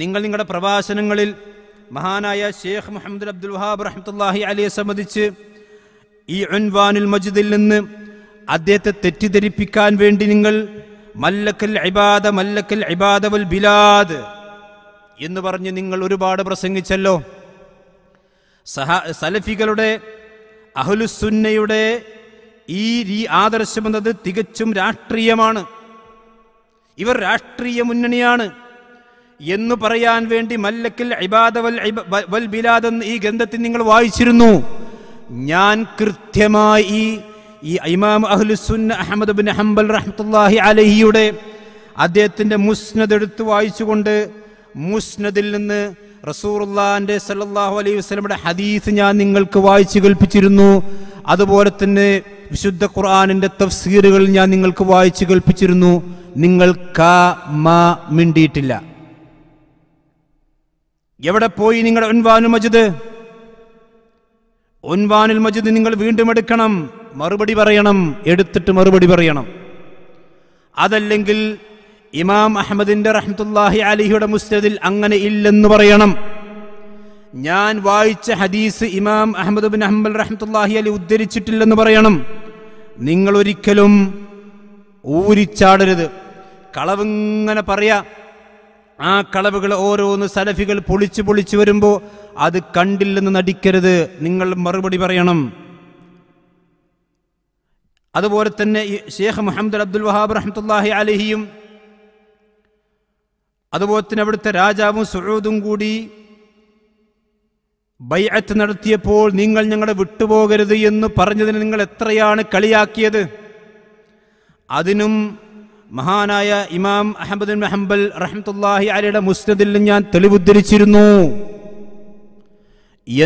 നിങ്ങൾ നിങ്ങളുടെ പ്രഭാഷണങ്ങളിൽ മഹാനായ ഷെയ്ഖ് മുഹമ്മദ് അബ്ദുൽ വഹാബ് റഹ്മത്തുല്ലാഹി അലിയെ സംബന്ധിച്ച് ഈ ഉൻവാനുൽ മജിദിൽ നിന്ന് അദ്ദേഹത്തെ തെറ്റിദ്ധരിപ്പിക്കാൻ വേണ്ടി നിങ്ങൾ മല്ലക്കൽ ഇബാദ മല്ലക്കൽ ഇബാദ വൽ ബിലാദ് എന്ന് പറഞ്ഞ് നിങ്ങൾ ഒരുപാട് പ്രസംഗിച്ചല്ലോ സഹ സലഫികളുടെ അഹുലുസുന്നയുടെ ഈ രീ എന്നത് തികച്ചും രാഷ്ട്രീയമാണ് ഇവർ രാഷ്ട്രീയ മുന്നണിയാണ് എന്ന് പറയാൻ വേണ്ടി മല്ലക്കിൽ ഇബാദ വൽ വൽ ബിലാദ് എന്ന് ഈ ഗ്രന്ഥത്തിൽ നിങ്ങൾ വായിച്ചിരുന്നു ഞാൻ കൃത്യമായി ഈ ഇമാം അഹ്ലുസുൻ അഹമ്മദ് ബിൻ ഹംബൽ റഹ്മത്തുല്ലാഹി അലഹിയുടെ അദ്ദേഹത്തിൻ്റെ മുസ്നദ് എടുത്ത് വായിച്ചുകൊണ്ട് മുസ്നദിൽ നിന്ന് റസൂറുല്ലാൻ്റെ സല്ലാഹു അലൈഹി വസ്ലമുടെ ഹദീസ് ഞാൻ നിങ്ങൾക്ക് വായിച്ചു കേൾപ്പിച്ചിരുന്നു അതുപോലെ തന്നെ വിശുദ്ധ ഖുർആാനിൻ്റെ തഫ്സീറുകൾ ഞാൻ നിങ്ങൾക്ക് വായിച്ചു കേൾപ്പിച്ചിരുന്നു നിങ്ങൾ കാ മാ മിണ്ടിയിട്ടില്ല എവിടെ പോയി നിങ്ങളുടെ ഒൻവാനു മജിദ് ഒൻവാനിൽ മജിദ് നിങ്ങൾ വീണ്ടും എടുക്കണം മറുപടി പറയണം എടുത്തിട്ട് മറുപടി പറയണം അതല്ലെങ്കിൽ ഇമാം അഹമ്മദിൻ്റെ റഹ്മത്തുല്ലാഹി അലിഹിയുടെ മുസ്ലിദിൽ അങ്ങനെ ഇല്ലെന്ന് പറയണം ഞാൻ വായിച്ച ഹദീസ് ഇമാം അഹമ്മദ് ബിൻ അഹമ്മൽ റഹ്മത്തുല്ലാഹി അലി ഉദ്ധരിച്ചിട്ടില്ലെന്ന് പറയണം നിങ്ങൾ ഒരിക്കലും ഊരിച്ചാടരുത് കളവിങ്ങനെ പറയാം ആ കളവുകൾ ഓരോന്ന് സലഫികൾ പൊളിച്ചു പൊളിച്ചു വരുമ്പോൾ അത് കണ്ടില്ലെന്ന് നടിക്കരുത് നിങ്ങൾ മറുപടി പറയണം അതുപോലെ തന്നെ ഷേഖ് മുഹമ്മദ് അബ്ദുൽ വഹാബ് റഹ്മത്തുല്ലാഹി അലഹിയും അതുപോലെ തന്നെ അവിടുത്തെ രാജാവും സുഹൃദും കൂടി ബൈഅത്ത് നടത്തിയപ്പോൾ നിങ്ങൾ ഞങ്ങളെ വിട്ടുപോകരുത് എന്ന് പറഞ്ഞതിന് നിങ്ങൾ എത്രയാണ് കളിയാക്കിയത് അതിനും മഹാനായ ഇമാം അഹമ്മദ് മെഹംബൽ റഹ്മത്തുല്ലാഹി അലിയുടെ മുസ്ലിദിൽ ഞാൻ തെളിവുദ്ധരിച്ചിരുന്നു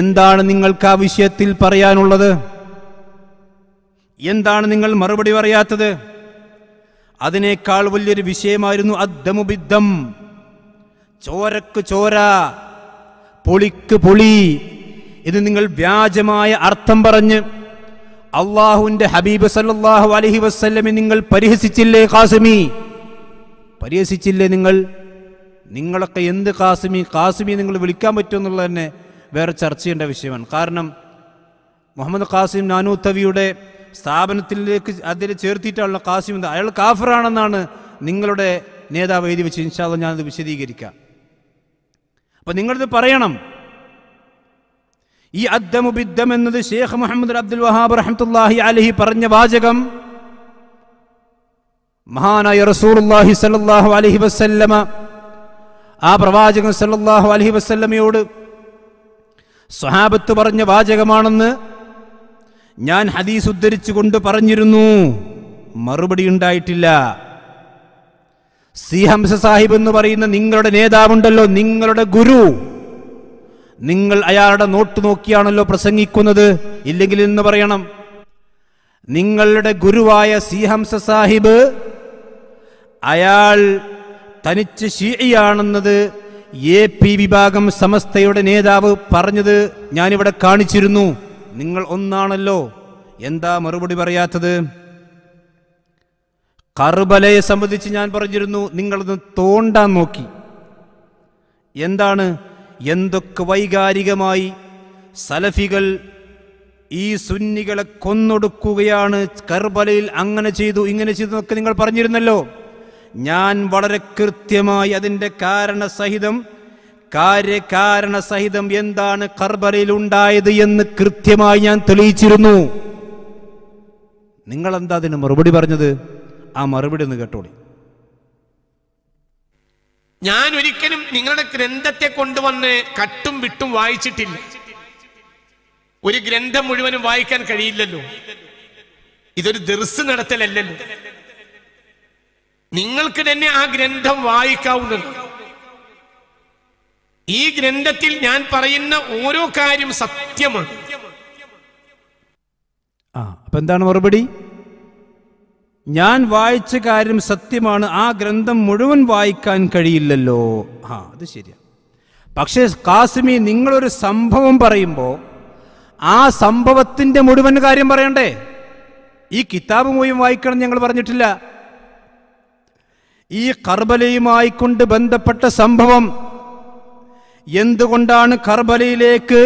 എന്താണ് നിങ്ങൾക്ക് ആ വിഷയത്തിൽ പറയാനുള്ളത് എന്താണ് നിങ്ങൾ മറുപടി പറയാത്തത് അതിനേക്കാൾ വലിയൊരു വിഷയമായിരുന്നു അദ്ദമുബിദ്ധം ചോരക്ക് ചോര പൊളിക്ക് പൊളി ഇത് നിങ്ങൾ വ്യാജമായ അർത്ഥം പറഞ്ഞ് അള്ളാഹുവിന്റെ ഹബീബ് സല്ലാഹു അലഹി വസ്ല്ലമി നിങ്ങൾ പരിഹസിച്ചില്ലേ കാസിമി പരിഹസിച്ചില്ലേ നിങ്ങൾ നിങ്ങളൊക്കെ എന്ത് കാസിമി കാസിമി നിങ്ങൾ വിളിക്കാൻ പറ്റുമെന്നുള്ളത് തന്നെ വേറെ ചർച്ച ചെയ്യേണ്ട വിഷയമാണ് കാരണം മുഹമ്മദ് കാസിം നാനൂത്തവിയുടെ സ്ഥാപനത്തിലേക്ക് അതിൽ ചേർത്തിട്ടുള്ള കാസിം എന്താ അയാൾ കാഫറാണെന്നാണ് നിങ്ങളുടെ നേതാവ് എഴുതി വെച്ച് ഇൻഷാല്ല ഞാനത് വിശദീകരിക്കാം അപ്പം നിങ്ങളിത് പറയണം ഈ അദ്ദമുബിദ്ദം എന്നത് ഷേഖ് മുഹമ്മദ് അബ്ദുൽ വഹാബ് റഹ്മത്തുല്ലാഹി അലഹി പറഞ്ഞ വാചകം മഹാനായ റസൂർല്ലാഹി സല്ലാഹു അലഹി വസ്ല്ലമ ആ പ്രവാചകൻ സല്ലാഹു അലഹി വസ്ല്ലമയോട് സ്വഹാബത്ത് പറഞ്ഞ വാചകമാണെന്ന് ഞാൻ ഹദീസ് ഉദ്ധരിച്ചുകൊണ്ട് പറഞ്ഞിരുന്നു മറുപടി ഉണ്ടായിട്ടില്ല സി ഹംസ സാഹിബ് എന്ന് പറയുന്ന നിങ്ങളുടെ നേതാവുണ്ടല്ലോ നിങ്ങളുടെ ഗുരു നിങ്ങൾ അയാളുടെ നോട്ട് നോക്കിയാണല്ലോ പ്രസംഗിക്കുന്നത് ഇല്ലെങ്കിൽ എന്ന് പറയണം നിങ്ങളുടെ ഗുരുവായ സിഹംസ സാഹിബ് അയാൾ തനിച്ച് ഷീയാണെന്നത് എ പി വിഭാഗം സമസ്തയുടെ നേതാവ് പറഞ്ഞത് ഞാനിവിടെ കാണിച്ചിരുന്നു നിങ്ങൾ ഒന്നാണല്ലോ എന്താ മറുപടി പറയാത്തത് കറുബലയെ സംബന്ധിച്ച് ഞാൻ പറഞ്ഞിരുന്നു നിങ്ങളൊന്ന് തോണ്ടാൻ നോക്കി എന്താണ് എന്തൊക്കെ വൈകാരികമായി സലഫികൾ ഈ സുന്നികളെ കൊന്നൊടുക്കുകയാണ് കർബലയിൽ അങ്ങനെ ചെയ്തു ഇങ്ങനെ ചെയ്തു എന്നൊക്കെ നിങ്ങൾ പറഞ്ഞിരുന്നല്ലോ ഞാൻ വളരെ കൃത്യമായി അതിൻ്റെ കാരണസഹിതം കാര്യകാരണസഹിതം എന്താണ് കർബലയിൽ ഉണ്ടായത് എന്ന് കൃത്യമായി ഞാൻ തെളിയിച്ചിരുന്നു നിങ്ങളെന്താ അതിന് മറുപടി പറഞ്ഞത് ആ മറുപടി ഒന്ന് കേട്ടോളി ഞാൻ ഒരിക്കലും നിങ്ങളുടെ ഗ്രന്ഥത്തെ കൊണ്ടുവന്ന് കട്ടും വിട്ടും വായിച്ചിട്ടില്ല ഒരു ഗ്രന്ഥം മുഴുവനും വായിക്കാൻ കഴിയില്ലല്ലോ ഇതൊരു ദൃസ് നടത്തലല്ലല്ലോ നിങ്ങൾക്ക് തന്നെ ആ ഗ്രന്ഥം വായിക്കാവുന്നത് ഈ ഗ്രന്ഥത്തിൽ ഞാൻ പറയുന്ന ഓരോ കാര്യം സത്യമാണ് ആ അപ്പൊ എന്താണ് മറുപടി ഞാൻ വായിച്ച കാര്യം സത്യമാണ് ആ ഗ്രന്ഥം മുഴുവൻ വായിക്കാൻ കഴിയില്ലല്ലോ ആ അത് ശരിയാണ് പക്ഷേ കാസിമി നിങ്ങളൊരു സംഭവം പറയുമ്പോൾ ആ സംഭവത്തിൻ്റെ മുഴുവൻ കാര്യം പറയണ്ടേ ഈ കിതാബ് മുഴുവൻ വായിക്കണം ഞങ്ങൾ പറഞ്ഞിട്ടില്ല ഈ കർബലയുമായി കൊണ്ട് ബന്ധപ്പെട്ട സംഭവം എന്തുകൊണ്ടാണ് കർബലയിലേക്ക്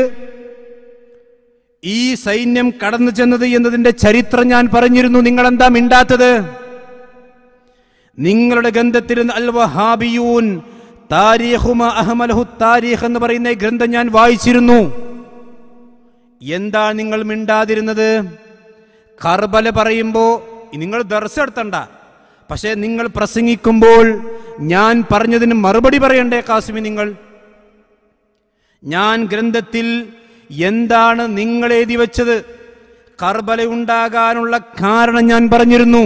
ഈ സൈന്യം കടന്നു ചെന്നത് എന്നതിന്റെ ചരിത്രം ഞാൻ പറഞ്ഞിരുന്നു നിങ്ങളെന്താ മിണ്ടാത്തത് നിങ്ങളുടെ ഗ്രന്ഥത്തിൽ എന്ന് പറയുന്ന ഗ്രന്ഥം ഞാൻ വായിച്ചിരുന്നു എന്താ നിങ്ങൾ മിണ്ടാതിരുന്നത് കർബല പറയുമ്പോൾ നിങ്ങൾ ദർശ എടുത്തണ്ട പക്ഷേ നിങ്ങൾ പ്രസംഗിക്കുമ്പോൾ ഞാൻ പറഞ്ഞതിന് മറുപടി പറയണ്ടേ കാസിമി നിങ്ങൾ ഞാൻ ഗ്രന്ഥത്തിൽ എന്താണ് നിങ്ങൾ എഴുതി വച്ചത് കർബല ഉണ്ടാകാനുള്ള കാരണം ഞാൻ പറഞ്ഞിരുന്നു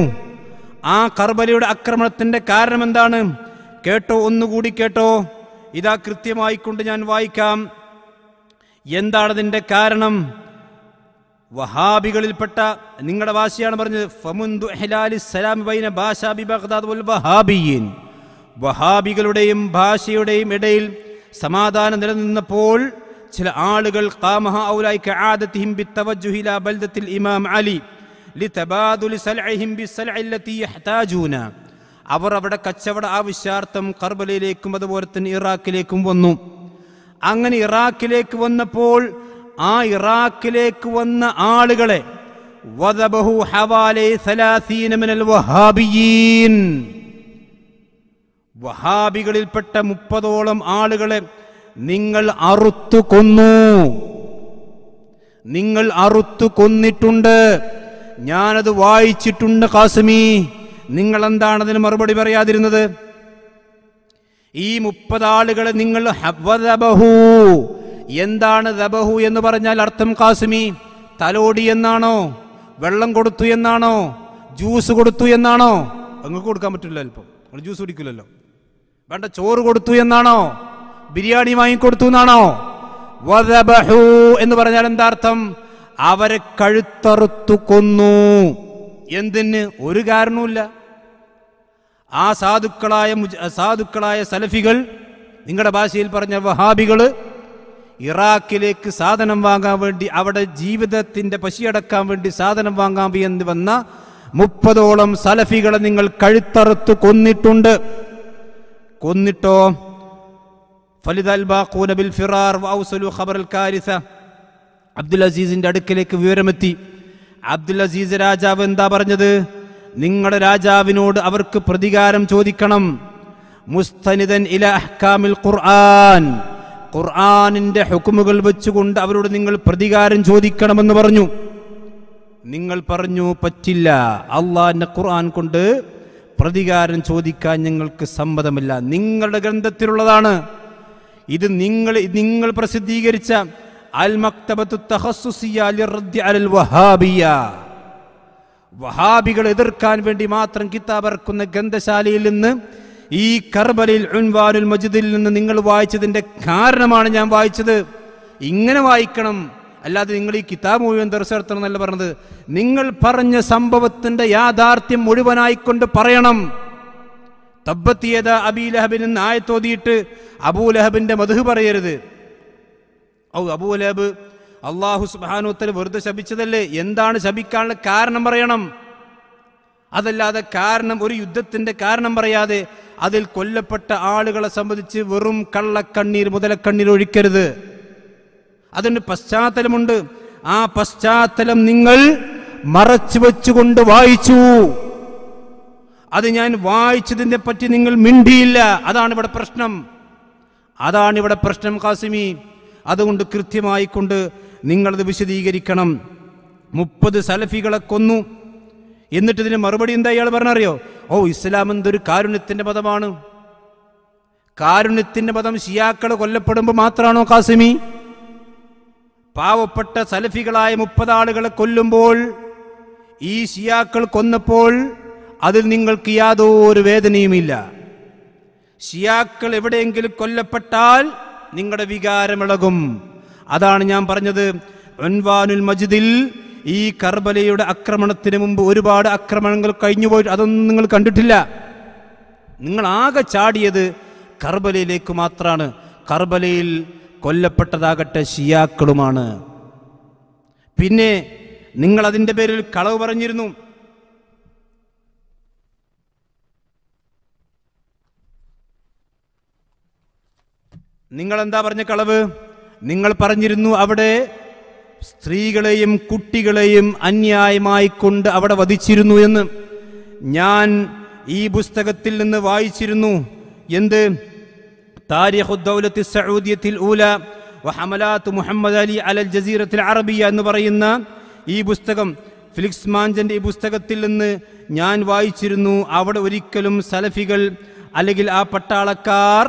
ആ കർബലയുടെ ആക്രമണത്തിന്റെ കാരണം എന്താണ് കേട്ടോ ഒന്നുകൂടി കേട്ടോ ഇതാ കൃത്യമായിക്കൊണ്ട് ഞാൻ വായിക്കാം എന്താണതിൻ്റെ കാരണം വഹാബികളിൽപ്പെട്ട നിങ്ങളുടെ വാശിയാണ് പറഞ്ഞത് ബൈന വഹാബികളുടെയും ഭാഷയുടെയും ഇടയിൽ സമാധാനം നിലനിന്നപ്പോൾ ചില ആളുകൾ ആദത്തിഹിം ഇമാം അലി സൽഅഹിം യഹ്താജൂന അവർ അവിടെ കച്ചവട ആവശ്യാർത്ഥം കർബലയിലേക്കും അതുപോലെ തന്നെ ഇറാഖിലേക്കും വന്നു അങ്ങനെ ഇറാഖിലേക്ക് വന്നപ്പോൾ ആ ഇറാഖിലേക്ക് വന്ന ആളുകളെ വദബഹു മിനൽ വഹാബിയീൻ വഹാബികളിൽപ്പെട്ട മുപ്പതോളം ആളുകളെ നിങ്ങൾ അറുത്തു കൊന്നു നിങ്ങൾ അറുത്തു കൊന്നിട്ടുണ്ട് ഞാനത് വായിച്ചിട്ടുണ്ട് കാസമി നിങ്ങൾ എന്താണ് അതിന് മറുപടി പറയാതിരുന്നത് ഈ മുപ്പതാളുകളെ നിങ്ങൾ എന്താണ് ദബഹു എന്ന് പറഞ്ഞാൽ അർത്ഥം കാസമി തലോടി എന്നാണോ വെള്ളം കൊടുത്തു എന്നാണോ ജ്യൂസ് കൊടുത്തു എന്നാണോ അങ്ങ് കൊടുക്കാൻ പറ്റില്ല അല്പം ജ്യൂസ് കുടിക്കില്ലല്ലോ വേണ്ട ചോറ് കൊടുത്തു എന്നാണോ ബിരിയാണി വാങ്ങിക്കൊടുത്തു എന്നാണോ എന്ന് പറഞ്ഞാൽ എന്താർത്ഥം അവരെ കഴുത്തറുത്തു കൊന്നു എന്തിന് ഒരു കാരണവുമില്ല ആ സാധുക്കളായ സാധുക്കളായ സലഫികൾ നിങ്ങളുടെ ഭാഷയിൽ പറഞ്ഞ വഹാബികൾ ഇറാഖിലേക്ക് സാധനം വാങ്ങാൻ വേണ്ടി അവിടെ ജീവിതത്തിന്റെ പശിയടക്കാൻ വേണ്ടി സാധനം വാങ്ങാൻ എന്ന് വന്ന മുപ്പതോളം സലഫികളെ നിങ്ങൾ കഴുത്തറുത്ത് കൊന്നിട്ടുണ്ട് കൊന്നിട്ടോ ഫലിത അൽബാഖൂന ബിൽ ഫിറാർ വൗസലു ഖബർ അൽ കാരിസ അബ്ദുൽ അസീസിൻ്റെ അടുക്കലേക്ക് വിവരമെത്തി അബ്ദുൽ അസീസ് രാജാവ് എന്താ പറഞ്ഞത് നിങ്ങളുടെ രാജാവിനോട് അവർക്ക് പ്രതികാരം ചോദിക്കണം മുസ്തനിതൻ ഇല അഹ്കാമിൽ ഖുർആൻ ഖുർആാനിൻ്റെ ഹുക്കുമുകൾ വെച്ചുകൊണ്ട് അവരോട് നിങ്ങൾ പ്രതികാരം ചോദിക്കണമെന്ന് പറഞ്ഞു നിങ്ങൾ പറഞ്ഞു പറ്റില്ല അള്ളാഹിൻ്റെ ഖുർആൻ കൊണ്ട് പ്രതികാരം ചോദിക്കാൻ ഞങ്ങൾക്ക് സമ്മതമില്ല നിങ്ങളുടെ ഗ്രന്ഥത്തിലുള്ളതാണ് ഇത് നിങ്ങൾ നിങ്ങൾ പ്രസിദ്ധീകരിച്ച മക്തബത്തു വഹാബിയ വഹാബികൾ എതിർക്കാൻ വേണ്ടി മാത്രം കിതാബറക്കുന്ന ഗ്രന്ഥശാലയിൽ നിന്ന് ഈ കർബലിൽ ഉൻവാനുൽ മജിദിൽ നിന്ന് നിങ്ങൾ വായിച്ചതിൻ്റെ കാരണമാണ് ഞാൻ വായിച്ചത് ഇങ്ങനെ വായിക്കണം അല്ലാതെ നിങ്ങൾ ഈ കിതാബ് മുഴുവൻ ദർശനത്തണം എന്നല്ല പറഞ്ഞത് നിങ്ങൾ പറഞ്ഞ സംഭവത്തിൻ്റെ യാഥാർത്ഥ്യം മുഴുവനായിക്കൊണ്ട് പറയണം തബ്ബത്തിയത അബീ ലഹബിൻ എന്ന് ആയത്തോതിയിട്ട് അബൂലഹബിൻ്റെ മധു പറയരുത് ഔ അബൂലഹബ് അള്ളാഹു സുബാനോത്തൽ വെറുതെ ശപിച്ചതല്ലേ എന്താണ് ശപിക്കാനുള്ള കാരണം പറയണം അതല്ലാതെ കാരണം ഒരു യുദ്ധത്തിൻ്റെ കാരണം പറയാതെ അതിൽ കൊല്ലപ്പെട്ട ആളുകളെ സംബന്ധിച്ച് വെറും കള്ളക്കണ്ണീർ മുതലക്കണ്ണീർ ഒഴിക്കരുത് അതിന് പശ്ചാത്തലമുണ്ട് ആ പശ്ചാത്തലം നിങ്ങൾ മറച്ചു വെച്ചുകൊണ്ട് വായിച്ചു അത് ഞാൻ വായിച്ചതിനെ പറ്റി നിങ്ങൾ മിണ്ടിയില്ല അതാണ് ഇവിടെ പ്രശ്നം അതാണ് ഇവിടെ പ്രശ്നം കാസിമി അതുകൊണ്ട് കൃത്യമായി കൊണ്ട് നിങ്ങളത് വിശദീകരിക്കണം മുപ്പത് സലഫികളെ കൊന്നു എന്നിട്ട് ഇതിന് മറുപടി എന്താ ഇയാൾ പറഞ്ഞറിയോ ഓ ഇസ്ലാം എന്തൊരു കാരുണ്യത്തിന്റെ പദമാണ് കാരുണ്യത്തിന്റെ പദം ഷിയാക്കൾ കൊല്ലപ്പെടുമ്പോൾ മാത്രമാണോ കാസിമി പാവപ്പെട്ട സലഫികളായ മുപ്പതാളുകളെ കൊല്ലുമ്പോൾ ഈ ഷിയാക്കൾ കൊന്നപ്പോൾ അതിൽ നിങ്ങൾക്ക് യാതൊരു വേദനയുമില്ല ഷിയാക്കൾ എവിടെയെങ്കിലും കൊല്ലപ്പെട്ടാൽ നിങ്ങളുടെ വികാരമിളകും അതാണ് ഞാൻ പറഞ്ഞത് ഒൻവാനുൽ മജിദിൽ ഈ കർബലയുടെ ആക്രമണത്തിന് മുമ്പ് ഒരുപാട് ആക്രമണങ്ങൾ കഴിഞ്ഞു പോയി അതൊന്നും നിങ്ങൾ കണ്ടിട്ടില്ല നിങ്ങൾ ആകെ ചാടിയത് കർബലയിലേക്ക് മാത്രമാണ് കർബലയിൽ കൊല്ലപ്പെട്ടതാകട്ടെ ഷിയാക്കളുമാണ് പിന്നെ നിങ്ങൾ അതിൻ്റെ പേരിൽ കളവ് പറഞ്ഞിരുന്നു നിങ്ങൾ എന്താ പറഞ്ഞ കളവ് നിങ്ങൾ പറഞ്ഞിരുന്നു അവിടെ സ്ത്രീകളെയും കുട്ടികളെയും അന്യായമായി കൊണ്ട് അവിടെ വധിച്ചിരുന്നു എന്ന് ഞാൻ ഈ പുസ്തകത്തിൽ നിന്ന് വായിച്ചിരുന്നു എന്ത് താരിഖുദ്ദൗലത്തി സൗദിയത്തിൽ ഊല വഹമലാത്ത് മുഹമ്മദ് അലി അലൽ ജസീറത്തിൽ അറബിയ എന്ന് പറയുന്ന ഈ പുസ്തകം ഫിലിക്സ് മാഞ്ചൻ്റെ ഈ പുസ്തകത്തിൽ നിന്ന് ഞാൻ വായിച്ചിരുന്നു അവിടെ ഒരിക്കലും സലഫികൾ അല്ലെങ്കിൽ ആ പട്ടാളക്കാർ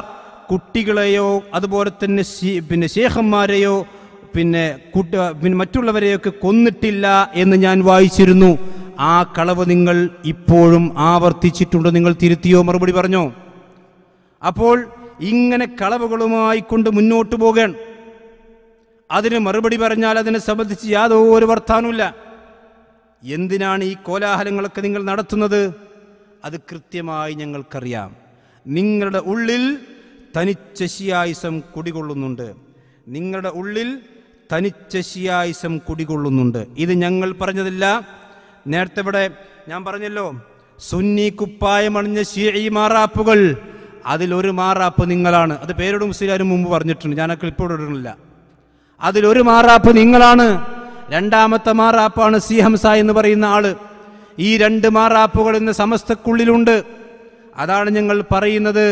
കുട്ടികളെയോ അതുപോലെ തന്നെ പിന്നെ ശേഖന്മാരെയോ പിന്നെ കുട്ട പിന്നെ മറ്റുള്ളവരെയൊക്കെ കൊന്നിട്ടില്ല എന്ന് ഞാൻ വായിച്ചിരുന്നു ആ കളവ് നിങ്ങൾ ഇപ്പോഴും ആവർത്തിച്ചിട്ടുണ്ട് നിങ്ങൾ തിരുത്തിയോ മറുപടി പറഞ്ഞോ അപ്പോൾ ഇങ്ങനെ കളവുകളുമായി കൊണ്ട് മുന്നോട്ട് പോകണം അതിന് മറുപടി പറഞ്ഞാൽ അതിനെ സംബന്ധിച്ച് യാതൊരു വർത്താനുമില്ല എന്തിനാണ് ഈ കോലാഹലങ്ങളൊക്കെ നിങ്ങൾ നടത്തുന്നത് അത് കൃത്യമായി ഞങ്ങൾക്കറിയാം നിങ്ങളുടെ ഉള്ളിൽ തനിച്ചശിയായിസം കുടികൊള്ളുന്നുണ്ട് നിങ്ങളുടെ ഉള്ളിൽ തനിച്ചശിയായിസം കുടികൊള്ളുന്നുണ്ട് ഇത് ഞങ്ങൾ പറഞ്ഞതില്ല നേരത്തെ ഇവിടെ ഞാൻ പറഞ്ഞല്ലോ സുന്നി കുപ്പായമണിഞ്ഞ ഷിഇ മാറാപ്പുകൾ അതിലൊരു മാറാപ്പ് നിങ്ങളാണ് അത് പേരോട് മുസ്ലിം മുമ്പ് പറഞ്ഞിട്ടുണ്ട് ഞാൻ ആ ക്ലിപ്പോട് ഇടുന്നില്ല അതിലൊരു മാറാപ്പ് നിങ്ങളാണ് രണ്ടാമത്തെ മാറാപ്പാണ് സി ഹംസ എന്ന് പറയുന്ന ആള് ഈ രണ്ട് മാറാപ്പുകൾ ഇന്ന് സമസ്തക്കുള്ളിലുണ്ട് അതാണ് ഞങ്ങൾ പറയുന്നത്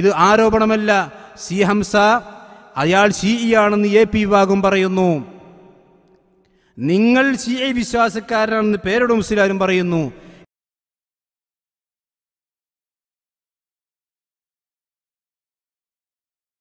ഇത് ആരോപണമല്ല സി ഹംസ അയാൾ ആണെന്ന് എ പി വിഭാഗം പറയുന്നു നിങ്ങൾ ഐ വിശ്വാസക്കാരനാണെന്ന് പേരുടെ മുസ്ലിം പറയുന്നു